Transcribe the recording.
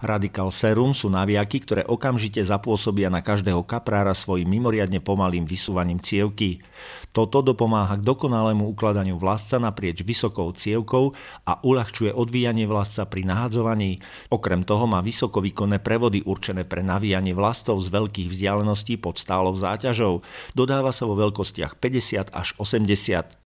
Radikal serum sú naviaky, ktoré okamžite zapôsobia na každého kaprára svojim mimoriadne pomalým vysúvaním cievky. Toto dopomáha k dokonalému ukladaniu vlasca naprieč vysokou cievkou a uľahčuje odvíjanie vlasca pri nahadzovaní. Okrem toho má vysokovýkonné prevody určené pre navíjanie vlastov z veľkých vzdialeností pod stálou záťažou. Dodáva sa vo veľkostiach 50 až 80.